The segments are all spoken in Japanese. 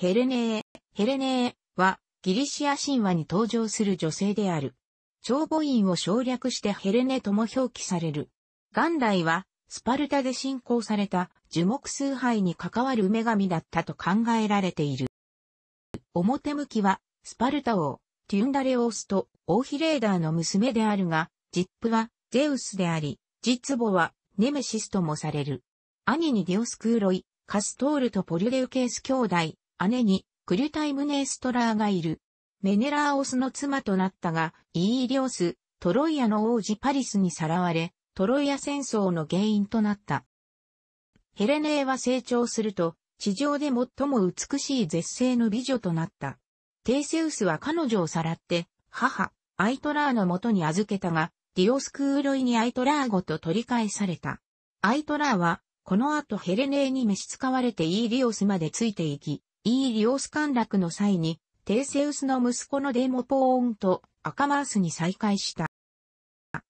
ヘレネー、ヘレネーはギリシア神話に登場する女性である。長母院を省略してヘレネとも表記される。元来はスパルタで信仰された樹木崇拝に関わる女神だったと考えられている。表向きはスパルタ王、ティュンダレオースとオーヒレーダーの娘であるが、ジップはゼウスであり、実母はネメシスともされる。兄にディオスクーロイ、カストールとポリュデウケース兄弟、姉にクリュタイムネーストラーがいる。メネラーオスの妻となったが、イーリオス、トロイアの王子パリスにさらわれ、トロイア戦争の原因となった。ヘレネーは成長すると、地上で最も美しい絶世の美女となった。テイセウスは彼女をさらって、母、アイトラーの元に預けたが、ディオスクーロイにアイトラーごと取り返された。アイトラーは、この後ヘレネーに召使われてイーリオスまでついていき、イーリオス陥落の際に、テイセウスの息子のデモポーンとアカマースに再会した。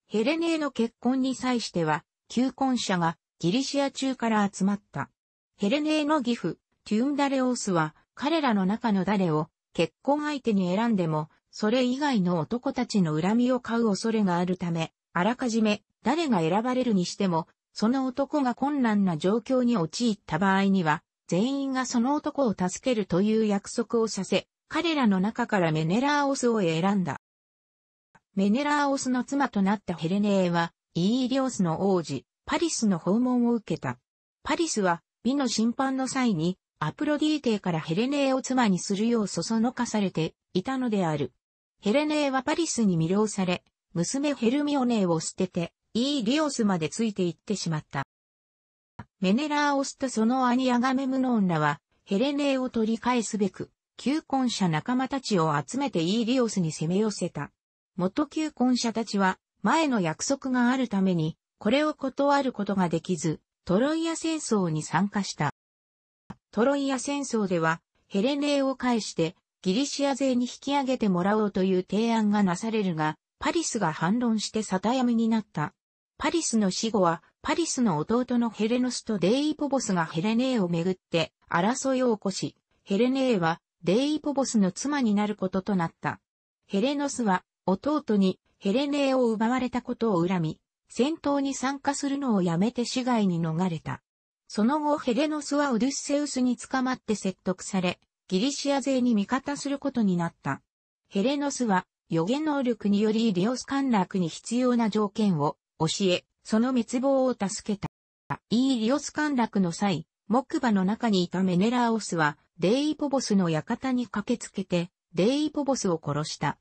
ヘレネーの結婚に際しては、求婚者がギリシア中から集まった。ヘレネーの義父、テュンダレオスは、彼らの中の誰を結婚相手に選んでも、それ以外の男たちの恨みを買う恐れがあるため、あらかじめ誰が選ばれるにしても、その男が困難な状況に陥った場合には、全員がその男を助けるという約束をさせ、彼らの中からメネラーオスを選んだ。メネラーオスの妻となったヘレネーは、イーリオスの王子、パリスの訪問を受けた。パリスは、美の審判の際に、アプロディーテからヘレネーを妻にするようそそのかされていたのである。ヘレネーはパリスに魅了され、娘ヘルミオネーを捨てて、イーリオスまでついていってしまった。メネラーオスとその兄アガメムノンらは、ヘレネーを取り返すべく、旧婚者仲間たちを集めてイーリオスに攻め寄せた。元旧婚者たちは、前の約束があるために、これを断ることができず、トロイア戦争に参加した。トロイア戦争では、ヘレネーを介して、ギリシア勢に引き上げてもらおうという提案がなされるが、パリスが反論して沙汰闇になった。パリスの死後は、パリスの弟のヘレノスとデイポボスがヘレネーをめぐって争いを起こし、ヘレネーはデイポボスの妻になることとなった。ヘレノスは弟にヘレネーを奪われたことを恨み、戦闘に参加するのをやめて市外に逃れた。その後ヘレノスはオデュッセウスに捕まって説得され、ギリシア勢に味方することになった。ヘレノスは予言能力によりイリオス陥落に必要な条件を教え、その滅亡を助けた。イーリオス陥落の際、木馬の中にいたメネラーオスは、デイポボスの館に駆けつけて、デイポボスを殺した。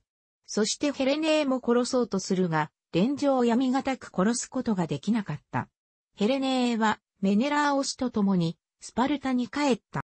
そしてヘレネーも殺そうとするが、連城を闇がく殺すことができなかった。ヘレネーは、メネラーオスと共に、スパルタに帰った。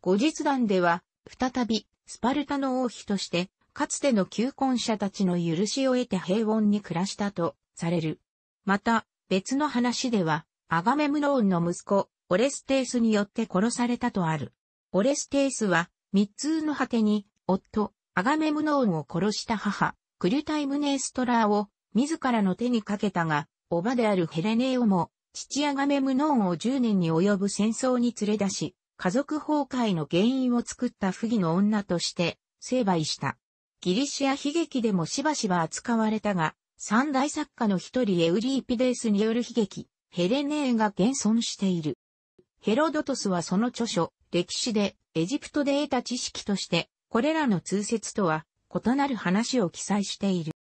後日談では、再び、スパルタの王妃として、かつての求婚者たちの許しを得て平穏に暮らしたと、される。また、別の話では、アガメムノーンの息子、オレステースによって殺されたとある。オレステースは、密通の果てに、夫、アガメムノーンを殺した母、クリュタイムネーストラーを、自らの手にかけたが、叔母であるヘレネーオも、父アガメムノーンを10年に及ぶ戦争に連れ出し、家族崩壊の原因を作った不義の女として、成敗した。ギリシア悲劇でもしばしば扱われたが、三大作家の一人エウリーピデースによる悲劇、ヘレネーが現存している。ヘロドトスはその著書、歴史でエジプトで得た知識として、これらの通説とは異なる話を記載している。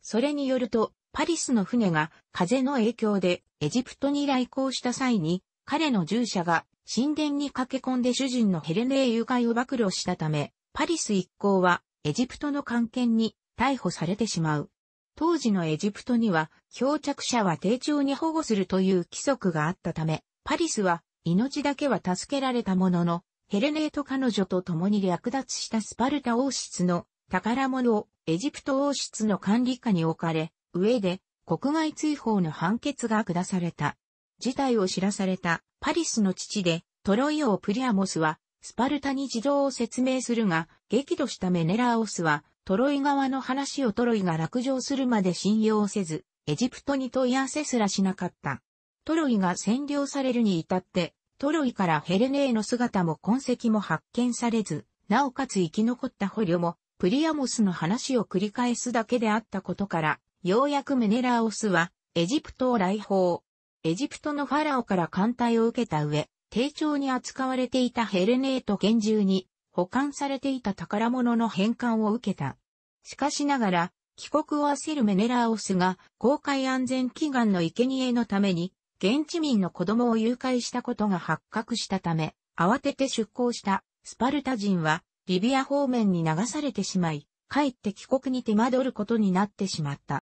それによると、パリスの船が風の影響でエジプトに来航した際に、彼の従者が神殿に駆け込んで主人のヘレネー誘拐を暴露したため、パリス一行はエジプトの関係に逮捕されてしまう。当時のエジプトには、漂着者は丁重に保護するという規則があったため、パリスは命だけは助けられたものの、ヘレネート彼女と共に略奪したスパルタ王室の宝物をエジプト王室の管理下に置かれ、上で国外追放の判決が下された。事態を知らされたパリスの父でトロイオ・プリアモスはスパルタに事情を説明するが、激怒したメネラーオスはトロイ側の話をトロイが落城するまで信用せず、エジプトに問い合わせすらしなかった。トロイが占領されるに至って、トロイからヘレネーの姿も痕跡も発見されず、なおかつ生き残った捕虜も、プリアモスの話を繰り返すだけであったことから、ようやくメネラーオスは、エジプトを来訪。エジプトのファラオから艦隊を受けた上、丁重に扱われていたヘレネーと厳重に保管されていた宝物の返還を受けた。しかしながら、帰国を焦るメネラーオスが公開安全祈願の生贄のために、現地民の子供を誘拐したことが発覚したため、慌てて出港したスパルタ人はリビア方面に流されてしまい、帰って帰国に手間取ることになってしまった。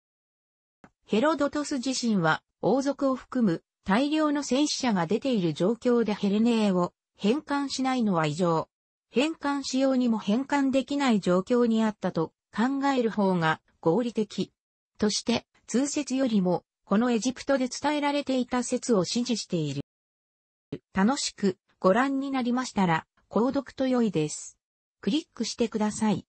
ヘロドトス自身は王族を含む大量の戦死者が出ている状況でヘレネーを返還しないのは異常。変換しようにも変換できない状況にあったと考える方が合理的。として、通説よりも、このエジプトで伝えられていた説を支持している。楽しくご覧になりましたら、購読と良いです。クリックしてください。